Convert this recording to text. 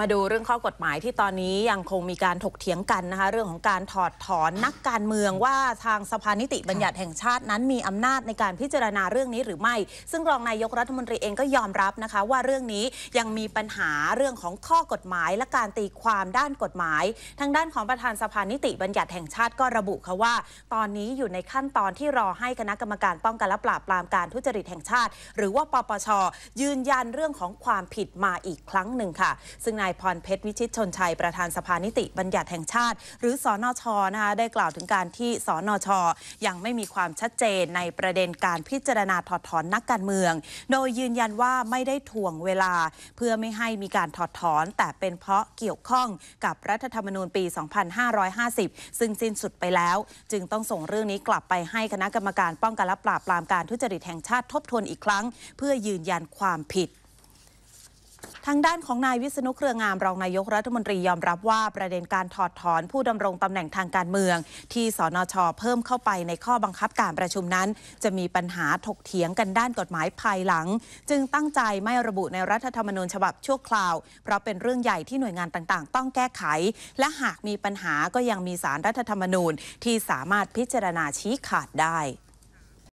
มาดูเรื่องข้อกฎหมายที่ตอนนี้ยังคงมีการถกเถียงกันนะคะเรื่องของการถอดถอนนักการเมืองว่าทางสภานิติบัญญัติแห่งชาติ นั้นมีอำนาจในการพิจารณาเรื่องนี้หรือไม่ ซึ่งรองนายกรัฐมนตรีเองก็ยอมรับนะคะ ว่าเรื่องนี้ยังมีปัญหาเรื่องของข้อกฎหมายและการตีความด้านกฎหมาย ทางด้านของประธานสภานิติบัญญัติแห่งชาติก็ระบุค่ะว่า ตอนนี้อยู่ในขั้นตอนที่รอให้คณะกรรมการป้องกันและปราบปรามการทุจริตแห่งชาติ หรือว่าปปชยืนยันเรื่องของความผิดมาอีกครั้งหนึ่งค่ะ ซึ่งนายพรเพชรวิชิตชนชัยประธานสภานิติบัญญัติแห่งชาติ หรือสอนอชอนะคะได้กล่าวถึงการที่สอนอชอยังไม่มีความชัดเจนในประเด็นการพิจารณาถอดถอนนักการเมือง โดยยืนยันว่าไม่ได้ถ่วงเวลา เพื่อไม่ให้มีการถอดถอนแต่เป็นเพราะเกี่ยวข้องกับรัฐธรรมนูญปี 2550 ซึ่งสิ้นสุดไปแล้ว จึงต้องส่งเรื่องนี้กลับไปให้คณะกรรมการป้องกันและปราบปรามการทุจริตแห่งชาติทบทวนอีกครั้ง เพื่อยืนยันความผิดทางด้านของนายวิษณุเครืองามรองนายกรัฐมนตรียอมรับว่าประเด็นการถอดถอนผู้ดำรงตำแหน่งทางการเมือง ที่สนชเพิ่มเข้าไปในข้อบังคับการประชุมนั้น จะมีปัญหาถกเถียงกันด้านกฎหมายภายหลัง จึงตั้งใจไม่ระบุในรัฐธรรมนูญฉบับชั่วคราวเพราะเป็นเรื่องใหญ่ที่หน่วยงานต่าง ๆ ต้องแก้ไข และหากมีปัญหาก็ยังมีสารรัฐธรรมนูญ ที่สามารถพิจารณาชี้ขาดได้